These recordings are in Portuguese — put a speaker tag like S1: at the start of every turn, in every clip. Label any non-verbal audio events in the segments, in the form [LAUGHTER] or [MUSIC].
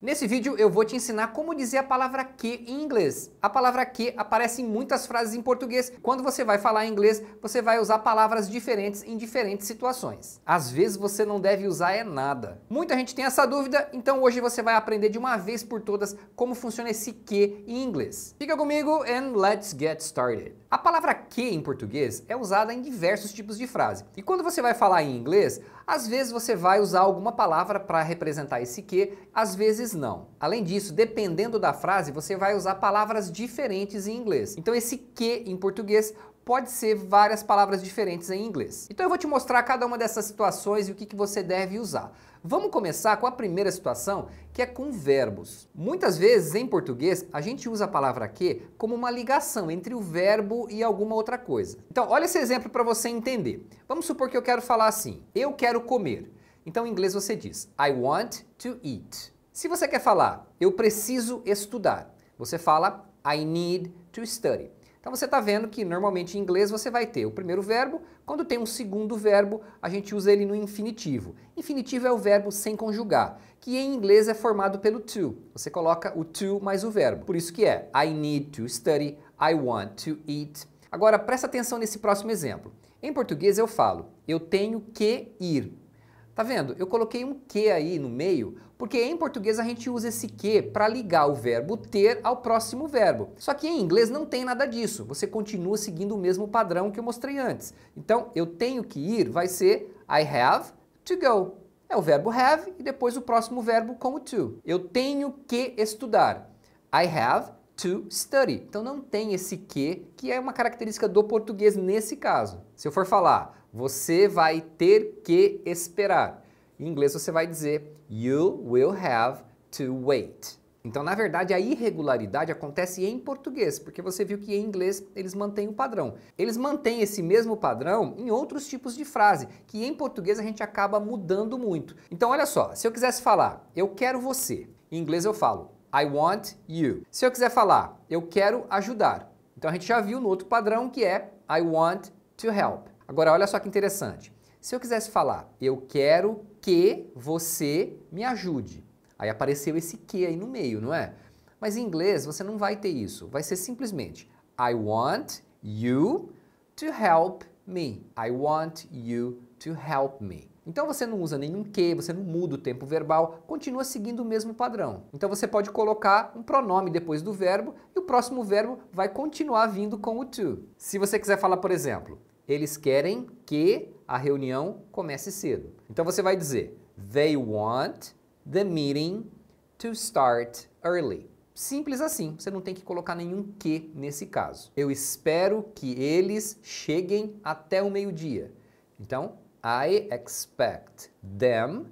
S1: Nesse vídeo eu vou te ensinar como dizer a palavra que em inglês. A palavra que aparece em muitas frases em português. Quando você vai falar inglês, você vai usar palavras diferentes em diferentes situações. Às vezes você não deve usar é nada. Muita gente tem essa dúvida, então hoje você vai aprender de uma vez por todas como funciona esse que em inglês. Fica comigo and let's get started. A palavra que em português é usada em diversos tipos de frase. E quando você vai falar em inglês, às vezes você vai usar alguma palavra para representar esse que, às vezes não. Além disso, dependendo da frase, você vai usar palavras diferentes em inglês. Então esse que em português pode ser várias palavras diferentes em inglês. Então eu vou te mostrar cada uma dessas situações e o que, que você deve usar. Vamos começar com a primeira situação, que é com verbos. Muitas vezes em português a gente usa a palavra que como uma ligação entre o verbo e alguma outra coisa. Então olha esse exemplo para você entender. Vamos supor que eu quero falar assim: eu quero comer. Então em inglês você diz I want to eat. Se você quer falar eu preciso estudar, você fala I need to study. Então você está vendo que normalmente em inglês você vai ter o primeiro verbo, quando tem um segundo verbo, a gente usa ele no infinitivo. Infinitivo é o verbo sem conjugar, que em inglês é formado pelo to. Você coloca o to mais o verbo. Por isso que é I need to study, I want to eat. Agora presta atenção nesse próximo exemplo. Em português eu falo eu tenho que ir. Tá vendo? Eu coloquei um que aí no meio, porque em português a gente usa esse que para ligar o verbo ter ao próximo verbo. Só que em inglês não tem nada disso. Você continua seguindo o mesmo padrão que eu mostrei antes. Então, eu tenho que ir vai ser I have to go. É o verbo have e depois o próximo verbo com o to. Eu tenho que estudar. I have to study. Então não tem esse que, que é uma característica do português nesse caso. Se eu for falar, você vai ter que esperar. Em inglês você vai dizer you will have to wait. Então, na verdade, a irregularidade acontece em português, porque você viu que em inglês eles mantêm o padrão. Eles mantêm esse mesmo padrão em outros tipos de frase, que em português a gente acaba mudando muito. Então, olha só, se eu quisesse falar, eu quero você, em inglês eu falo, I want you. Se eu quiser falar, eu quero ajudar. Então a gente já viu no outro padrão que é I want to help. Agora olha só que interessante. Se eu quisesse falar, eu quero que você me ajude. Aí apareceu esse que aí no meio, não é? Mas em inglês você não vai ter isso. Vai ser simplesmente I want you to help me. I want you to help me. Então você não usa nenhum que, você não muda o tempo verbal, continua seguindo o mesmo padrão. Então você pode colocar um pronome depois do verbo e o próximo verbo vai continuar vindo com o to. Se você quiser falar, por exemplo, eles querem que a reunião comece cedo. Então você vai dizer they want the meeting to start early. Simples assim, você não tem que colocar nenhum que nesse caso. Eu espero que eles cheguem até o meio-dia. Então, I expect them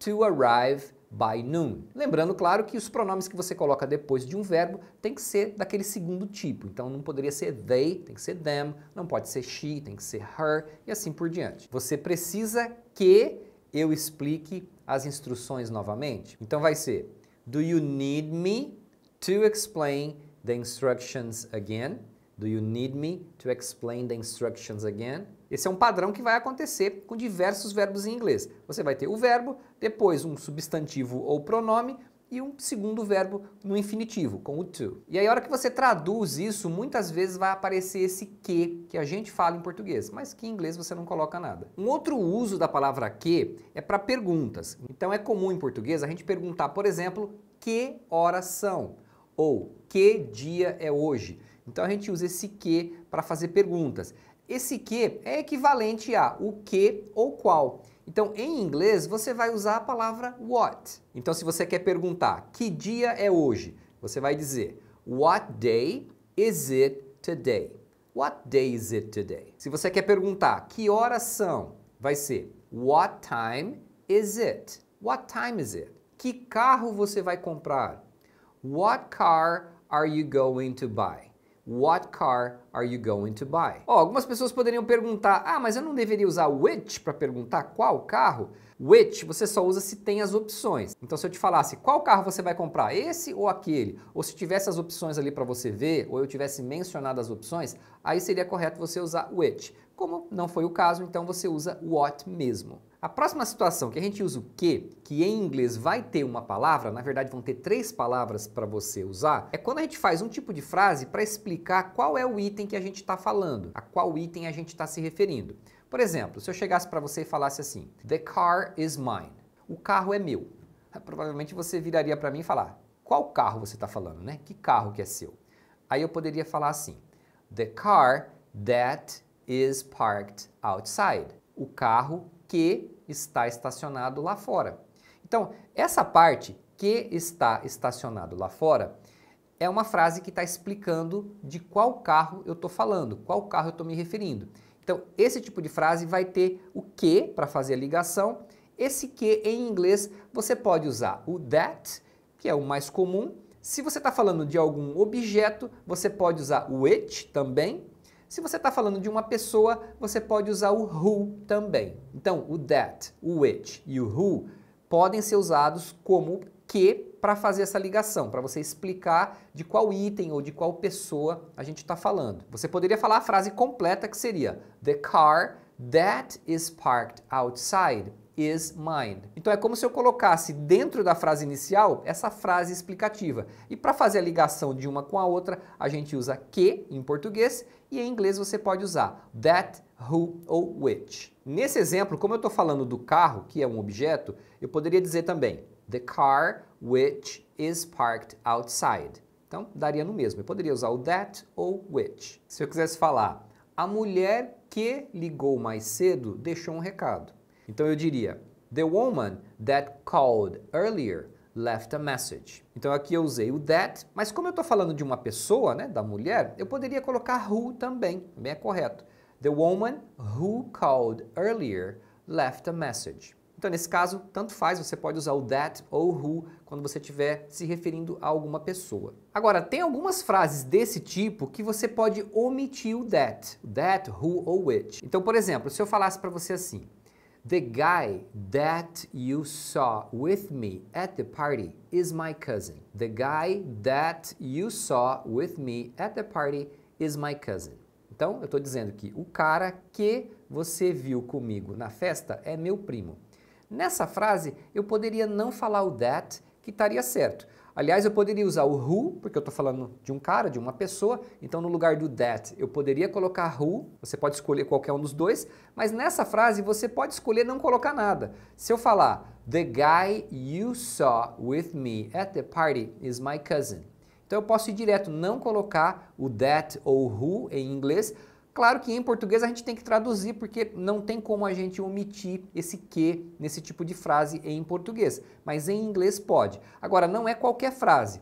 S1: to arrive by noon. Lembrando, claro, que os pronomes que você coloca depois de um verbo tem que ser daquele segundo tipo. Então não poderia ser they, tem que ser them, não pode ser she, tem que ser her e assim por diante. Você precisa que eu explique as instruções novamente. Então vai ser: Do you need me to explain the instructions again? Do you need me to explain the instructions again? Esse é um padrão que vai acontecer com diversos verbos em inglês. Você vai ter o verbo, depois um substantivo ou pronome e um segundo verbo no infinitivo, com o to. E aí, a hora que você traduz isso, muitas vezes vai aparecer esse que, que a gente fala em português, mas que em inglês você não coloca nada. Um outro uso da palavra que é para perguntas. Então, é comum em português a gente perguntar, por exemplo, que horas são? Ou que dia é hoje? Então, a gente usa esse que para fazer perguntas. Esse que é equivalente a o que ou qual. Então, em inglês, você vai usar a palavra what. Então, se você quer perguntar que dia é hoje, você vai dizer What day is it today? What day is it today? Se você quer perguntar que horas são, vai ser What time is it? What time is it? Que carro você vai comprar? What car are you going to buy? What car are you going to buy? Oh, algumas pessoas poderiam perguntar: ah, mas eu não deveria usar which para perguntar qual carro? Which você só usa se tem as opções. Então, se eu te falasse qual carro você vai comprar, esse ou aquele, ou se tivesse as opções ali para você ver, ou eu tivesse mencionado as opções, aí seria correto você usar which. Como não foi o caso, então você usa what mesmo. A próxima situação que a gente usa o que, que em inglês vai ter uma palavra, na verdade vão ter três palavras para você usar, é quando a gente faz um tipo de frase para explicar qual é o item que a gente está falando, a qual item a gente está se referindo. Por exemplo, se eu chegasse para você e falasse assim, The car is mine, o carro é meu, [LAUGHS] provavelmente você viraria para mim e falar, qual carro você está falando, né? Que carro que é seu? Aí eu poderia falar assim, The car that is parked outside, o carro que está estacionado lá fora. Então, essa parte que está estacionado lá fora é uma frase que está explicando de qual carro eu estou falando, qual carro eu estou me referindo. Então, esse tipo de frase vai ter o que para fazer a ligação. Esse que em inglês você pode usar o that, que é o mais comum. Se você está falando de algum objeto, você pode usar o it também, se você está falando de uma pessoa, você pode usar o who também. Então, o that, o which e o who podem ser usados como que para fazer essa ligação, para você explicar de qual item ou de qual pessoa a gente está falando. Você poderia falar a frase completa que seria The car that is parked outside is mine. Então é como se eu colocasse dentro da frase inicial essa frase explicativa. E para fazer a ligação de uma com a outra, a gente usa que em português e em inglês você pode usar that, who ou which. Nesse exemplo, como eu estou falando do carro, que é um objeto, eu poderia dizer também the car which is parked outside. Então, daria no mesmo. Eu poderia usar o that ou which. Se eu quisesse falar a mulher que ligou mais cedo deixou um recado. Então eu diria: The woman that called earlier left a message. Então aqui eu usei o that, mas como eu estou falando de uma pessoa, né, da mulher, eu poderia colocar who também, também é correto. The woman who called earlier left a message. Então nesse caso, tanto faz, você pode usar o that ou who quando você estiver se referindo a alguma pessoa. Agora, tem algumas frases desse tipo que você pode omitir o that, that, who ou which. Então, por exemplo, se eu falasse para você assim, The guy that you saw with me at the party is my cousin. The guy that you saw with me at the party is my cousin. Então, eu estou dizendo que o cara que você viu comigo na festa é meu primo. Nessa frase, eu poderia não falar o that, que estaria certo. Aliás, eu poderia usar o who, porque eu estou falando de um cara, de uma pessoa, então no lugar do that eu poderia colocar who, você pode escolher qualquer um dos dois, mas nessa frase você pode escolher não colocar nada. Se eu falar, the guy you saw with me at the party is my cousin. Então eu posso ir direto, não colocar o that ou who em inglês, Claro que em português a gente tem que traduzir, porque não tem como a gente omitir esse que nesse tipo de frase em português, mas em inglês pode. Agora, não é qualquer frase.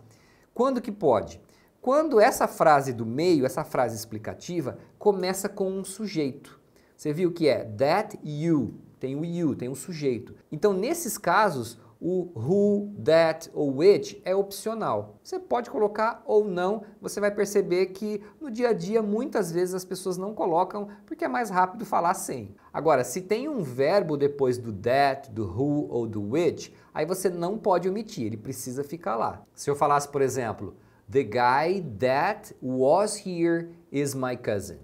S1: Quando que pode? Quando essa frase do meio, essa frase explicativa, começa com um sujeito. Você viu que é that you, tem o you, tem o sujeito. Então, nesses casos, o who, that ou which é opcional. Você pode colocar ou não, você vai perceber que no dia a dia muitas vezes as pessoas não colocam porque é mais rápido falar sem. Agora, se tem um verbo depois do that, do who ou do which, aí você não pode omitir, ele precisa ficar lá. Se eu falasse, por exemplo, The guy that was here is my cousin.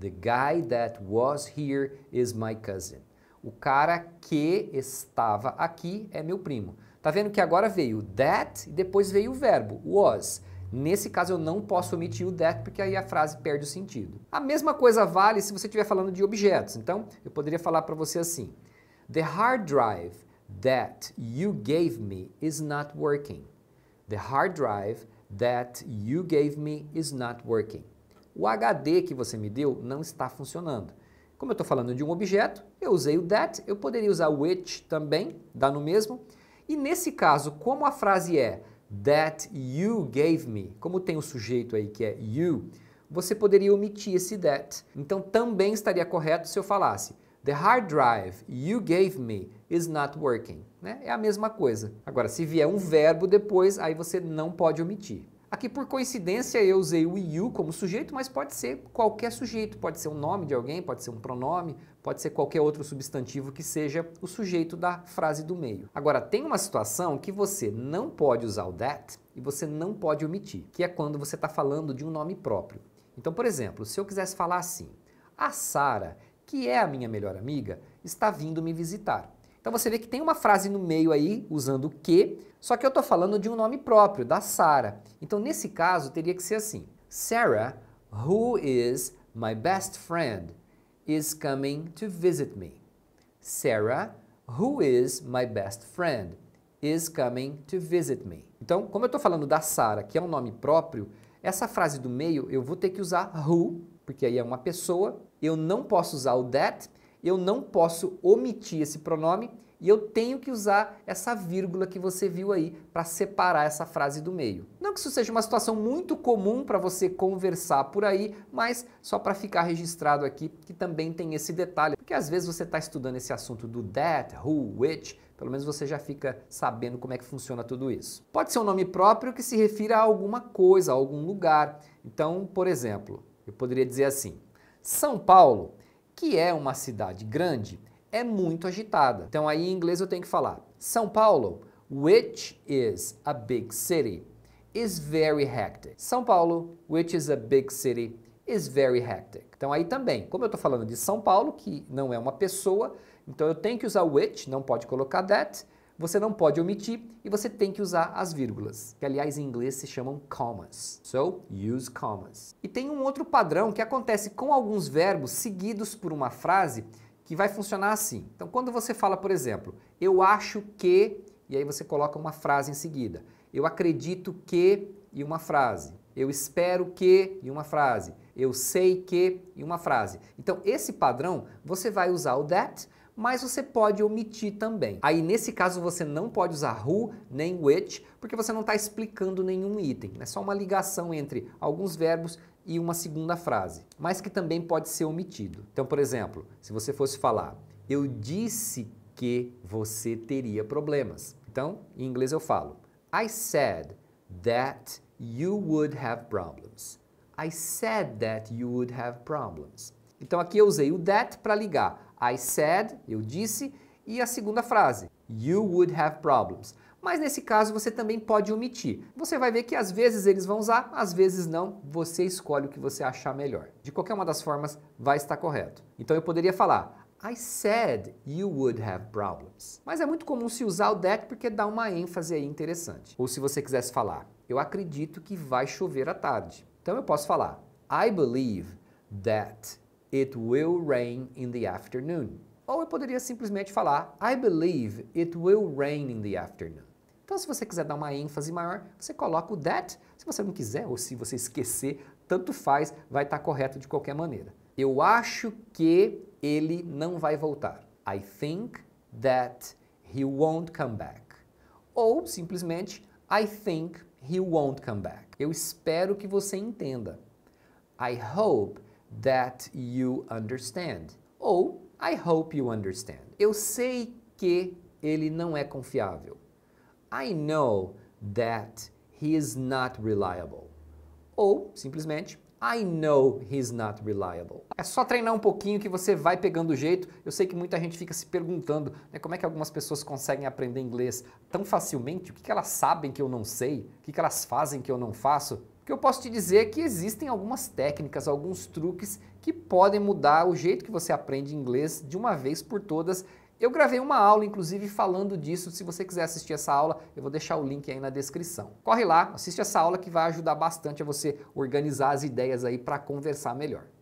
S1: The guy that was here is my cousin. O cara que estava aqui é meu primo. Tá vendo que agora veio that e depois veio o verbo was. Nesse caso eu não posso omitir o that porque aí a frase perde o sentido. A mesma coisa vale se você estiver falando de objetos. Então, eu poderia falar para você assim: The hard drive that you gave me is not working. The hard drive that you gave me is not working. O HD que você me deu não está funcionando. Como eu estou falando de um objeto, eu usei o that, eu poderia usar o which também, dá no mesmo. E nesse caso, como a frase é that you gave me, como tem o sujeito aí que é you, você poderia omitir esse that. Então também estaria correto se eu falasse The hard drive you gave me is not working. Né? É a mesma coisa. Agora, se vier um verbo depois, aí você não pode omitir. Aqui, por coincidência, eu usei o you como sujeito, mas pode ser qualquer sujeito. Pode ser o um nome de alguém, pode ser um pronome, pode ser qualquer outro substantivo que seja o sujeito da frase do meio. Agora, tem uma situação que você não pode usar o that e você não pode omitir, que é quando você está falando de um nome próprio. Então, por exemplo, se eu quisesse falar assim, a ah, Sara, que é a minha melhor amiga, está vindo me visitar. Então você vê que tem uma frase no meio aí usando o que, só que eu estou falando de um nome próprio, da Sarah. Então nesse caso teria que ser assim: Sarah, who is my best friend, is coming to visit me. Sarah, who is my best friend, is coming to visit me. Então, como eu estou falando da Sarah, que é um nome próprio, essa frase do meio eu vou ter que usar who, porque aí é uma pessoa. Eu não posso usar o that, eu não posso omitir esse pronome e eu tenho que usar essa vírgula que você viu aí para separar essa frase do meio. Não que isso seja uma situação muito comum para você conversar por aí, mas só para ficar registrado aqui que também tem esse detalhe, porque às vezes você está estudando esse assunto do that, who, which, pelo menos você já fica sabendo como é que funciona tudo isso. Pode ser um nome próprio que se refira a alguma coisa, a algum lugar. Então, por exemplo, eu poderia dizer assim: São Paulo que é uma cidade grande, é muito agitada. Então aí em inglês eu tenho que falar: São Paulo, which is a big city, is very hectic. São Paulo, which is a big city, is very hectic. Então aí também, como eu estou falando de São Paulo, que não é uma pessoa, então eu tenho que usar which, não pode colocar that, você não pode omitir e você tem que usar as vírgulas, que aliás em inglês se chamam commas. So, use commas. E tem um outro padrão que acontece com alguns verbos seguidos por uma frase que vai funcionar assim. Então, quando você fala, por exemplo, eu acho que, e aí você coloca uma frase em seguida. Eu acredito que e uma frase. Eu espero que e uma frase. Eu sei que e uma frase. Então, esse padrão você vai usar o that mas você pode omitir também. Aí nesse caso você não pode usar who nem which, porque você não está explicando nenhum item, é só uma ligação entre alguns verbos e uma segunda frase, mas que também pode ser omitido. Então, por exemplo, se você fosse falar, eu disse que você teria problemas. Então, em inglês eu falo, I said that you would have problems. I said that you would have problems. Então aqui eu usei o that para ligar I said, eu disse, e a segunda frase, you would have problems. Mas nesse caso você também pode omitir. Você vai ver que às vezes eles vão usar, às vezes não. Você escolhe o que você achar melhor. De qualquer uma das formas, vai estar correto. Então eu poderia falar: I said you would have problems. Mas é muito comum se usar o that porque dá uma ênfase aí interessante. Ou se você quisesse falar: Eu acredito que vai chover à tarde. Então eu posso falar: I believe that It will rain in the afternoon. Ou eu poderia simplesmente falar I believe it will rain in the afternoon. Então, se você quiser dar uma ênfase maior, você coloca o that. Se você não quiser ou se você esquecer, tanto faz, vai estar correto de qualquer maneira. Eu acho que ele não vai voltar. I think that he won't come back. Ou simplesmente I think he won't come back. Eu espero que você entenda. I hope that you understand. Ou I hope you understand. Eu sei que ele não é confiável. I know that he is not reliable. Ou, simplesmente, I know he's not reliable. É só treinar um pouquinho que você vai pegando o jeito. Eu sei que muita gente fica se perguntando né, como é que algumas pessoas conseguem aprender inglês tão facilmente, o que, que elas sabem que eu não sei, o que, que elas fazem que eu não faço que eu posso te dizer que existem algumas técnicas, alguns truques que podem mudar o jeito que você aprende inglês de uma vez por todas. Eu gravei uma aula, inclusive, falando disso. Se você quiser assistir essa aula, eu vou deixar o link aí na descrição. Corre lá, assiste essa aula que vai ajudar bastante a você organizar as ideias aí para conversar melhor.